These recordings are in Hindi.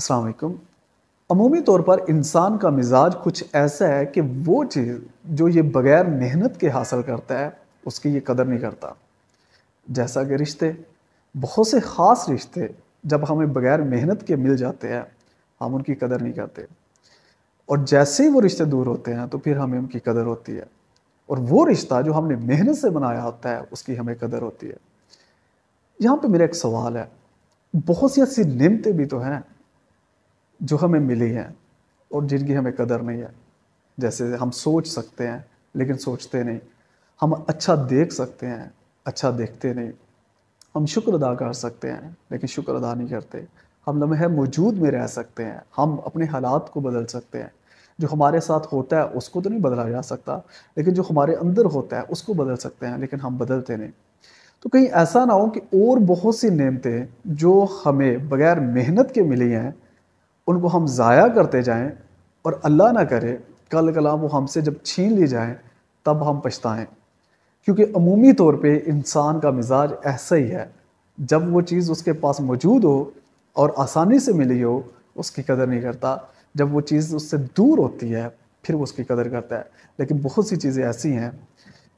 अस्सलाम अमूमी तौर पर इंसान का मिजाज कुछ ऐसा है कि वो चीज़ जो ये बग़ैर मेहनत के हासिल करता है उसकी ये कदर नहीं करता जैसा कि रिश्ते बहुत से ख़ास रिश्ते जब हमें बग़ैर मेहनत के मिल जाते हैं हम उनकी कदर नहीं करते और जैसे ही वो रिश्ते दूर होते हैं तो फिर हमें उनकी कदर होती है और वो रिश्ता जो हमने मेहनत से बनाया होता है उसकी हमें कदर होती है यहाँ पे मेरा एक सवाल है बहुत सी ऐसी नियमतें भी तो हैं जो हमें मिली हैं और जिनकी हमें कदर नहीं है जैसे हम सोच सकते हैं लेकिन सोचते नहीं हम अच्छा देख सकते हैं अच्छा देखते नहीं हम शुक्र अदा कर सकते हैं लेकिन शुक्र अदा नहीं करते हम लम्हे मौजूद में रह सकते हैं हम अपने हालात को बदल सकते हैं जो हमारे साथ होता है उसको तो नहीं बदला जा सकता लेकिन जो हमारे अंदर होता है उसको बदल सकते हैं लेकिन हम बदलते नहीं तो कहीं ऐसा ना हो कि और बहुत सी नियमतें जो हमें बगैर मेहनत के मिली हैं उनको हम ज़ाया करते जाएं और अल्लाह ना करे कल कला वो हमसे जब छीन ली जाए तब हम पछताएं क्योंकि अमूमी तौर पे इंसान का मिजाज ऐसा ही है जब वो चीज़ उसके पास मौजूद हो और आसानी से मिली हो उसकी कदर नहीं करता जब वो चीज़ उससे दूर होती है फिर वो उसकी कदर करता है लेकिन बहुत सी चीज़ें ऐसी हैं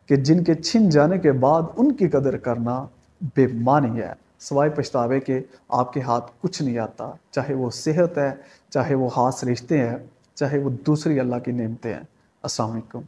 कि जिनके छिन जाने के बाद उनकी कदर करना बेमानी है सवाए पछतावे के आपके हाथ कुछ नहीं आता चाहे वो सेहत है चाहे वो हाथ रिश्ते हैं चाहे वो दूसरी अल्लाह की नियमतें हैं असलकम